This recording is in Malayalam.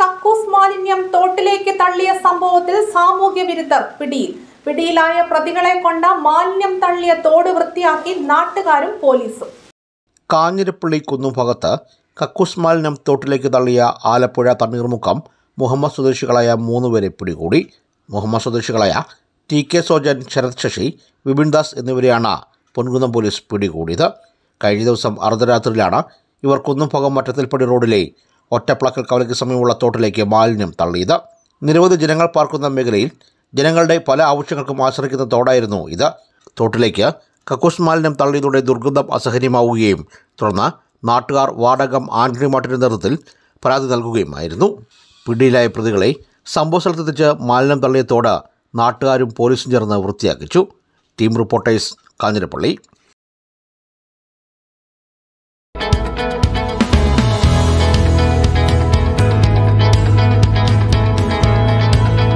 കക്കൂസ് മാലിന്യം തോട്ടിലേക്ക് തള്ളിയ സംഭവത്തിൽ സാമൂഹ്യ വിരുദ്ധർ പിടിയിൽ പിടിയിലായ പ്രതികളെ കൊണ്ട മാലിന്യം തള്ളിയ തോട് വൃത്തിയാക്കി നാട്ടുകാരും പോലീസും കാഞ്ഞിരപ്പള്ളി കുന്നുഭാഗത്ത് കക്കൂസ് മാലിന്യം തോട്ടിലേക്ക് തള്ളിയ ആലപ്പുഴ തണ്ണീർമുക്കം മുഹമ്മദ് സ്വദേശികളായ മൂന്നുപേരെ പിടികൂടി മുഹമ്മദ് സ്വദേശികളായ ടി കെ സോജൻ ശരത് ശശി ദാസ് എന്നിവരെയാണ് പൊൻകുന്നം പോലീസ് പിടികൂടിയത് കഴിഞ്ഞ ദിവസം അർദ്ധരാത്രിയിലാണ് ഇവർ കുന്നുംഭാഗം മറ്റത്തിൽപ്പടി റോഡിലെ ഒറ്റപ്ലക്കൽ കവലയ്ക്ക് സമീപമുള്ള തോട്ടിലേക്ക് മാലിന്യം തള്ളിയത് നിരവധി ജനങ്ങൾ പാർക്കുന്ന മേഖലയിൽ ജനങ്ങളുടെ പല ആവശ്യങ്ങൾക്കും ആശ്രയിക്കുന്ന തോടായിരുന്നു ഇത് തോട്ടിലേക്ക് കക്കൂസ് മാലിന്യം തള്ളിയതോടെ ദുർഗന്ധം അസഹനീയമാവുകയും തുടർന്ന് നാട്ടുകാർ വാടകം ആന്റണി മാട്ടിൻ്റെ നേതൃത്വത്തിൽ പരാതി നൽകുകയുമായിരുന്നു പിടിയിലായ പ്രതികളെ സംഭവ സ്ഥലത്തെത്തിച്ച് മാലിന്യം തള്ളിയ തോട് നാട്ടുകാരും പോലീസും ചേർന്ന് വൃത്തിയാക്കിച്ചു ടീം റിപ്പോർട്ടേഴ്സ് കാഞ്ഞിരപ്പള്ളി